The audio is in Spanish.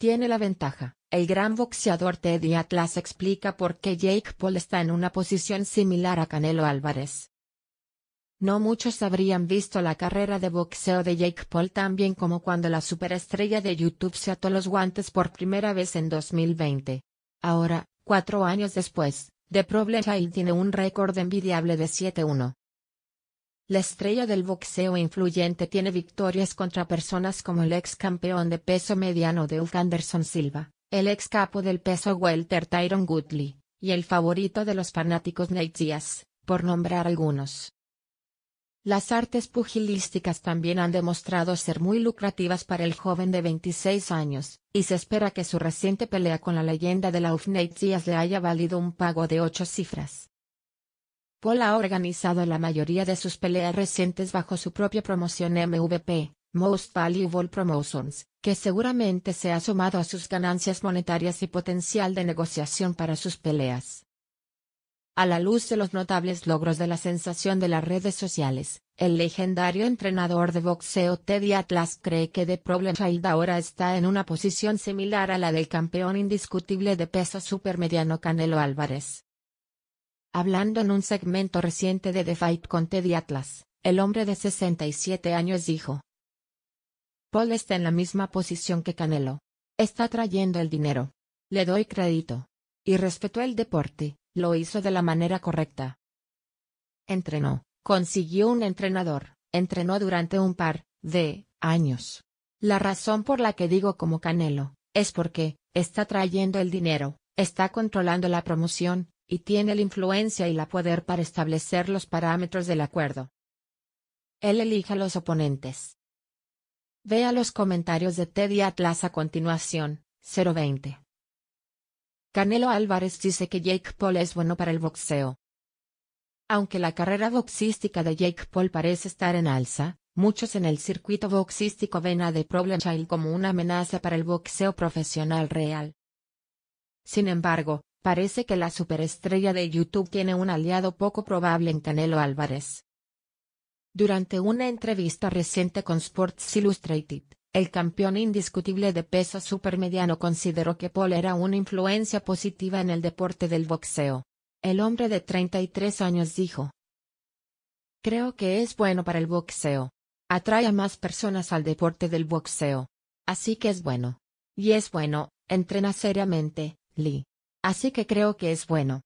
tiene la ventaja. El gran boxeador Teddy Atlas explica por qué Jake Paul está en una posición similar a Canelo Álvarez. No muchos habrían visto la carrera de boxeo de Jake Paul tan bien como cuando la superestrella de YouTube se ató los guantes por primera vez en 2020. Ahora, cuatro años después, The Problem Child tiene un récord envidiable de 7-1. La estrella del boxeo influyente tiene victorias contra personas como el ex campeón de peso mediano UF Anderson Silva, el ex capo del peso welter Tyron Goodley, y el favorito de los fanáticos Nate Diaz, por nombrar algunos. Las artes pugilísticas también han demostrado ser muy lucrativas para el joven de 26 años, y se espera que su reciente pelea con la leyenda de la UF Nate le haya valido un pago de ocho cifras. Paul ha organizado la mayoría de sus peleas recientes bajo su propia promoción MVP, Most Valuable Promotions, que seguramente se ha sumado a sus ganancias monetarias y potencial de negociación para sus peleas. A la luz de los notables logros de la sensación de las redes sociales, el legendario entrenador de boxeo Teddy Atlas cree que The Problem Child ahora está en una posición similar a la del campeón indiscutible de peso supermediano Canelo Álvarez. Hablando en un segmento reciente de The Fight con Teddy Atlas, el hombre de 67 años dijo. Paul está en la misma posición que Canelo. Está trayendo el dinero. Le doy crédito. Y respetó el deporte, lo hizo de la manera correcta. Entrenó, consiguió un entrenador, entrenó durante un par de años. La razón por la que digo como Canelo, es porque, está trayendo el dinero, está controlando la promoción, y tiene la influencia y la poder para establecer los parámetros del acuerdo. Él elija los oponentes. Vea los comentarios de Teddy Atlas a continuación, 020. Canelo Álvarez dice que Jake Paul es bueno para el boxeo. Aunque la carrera boxística de Jake Paul parece estar en alza, muchos en el circuito boxístico ven a The Problem Child como una amenaza para el boxeo profesional real. Sin embargo, Parece que la superestrella de YouTube tiene un aliado poco probable en Canelo Álvarez. Durante una entrevista reciente con Sports Illustrated, el campeón indiscutible de peso supermediano consideró que Paul era una influencia positiva en el deporte del boxeo. El hombre de 33 años dijo. Creo que es bueno para el boxeo. Atrae a más personas al deporte del boxeo. Así que es bueno. Y es bueno, entrena seriamente, Lee. Así que creo que es bueno.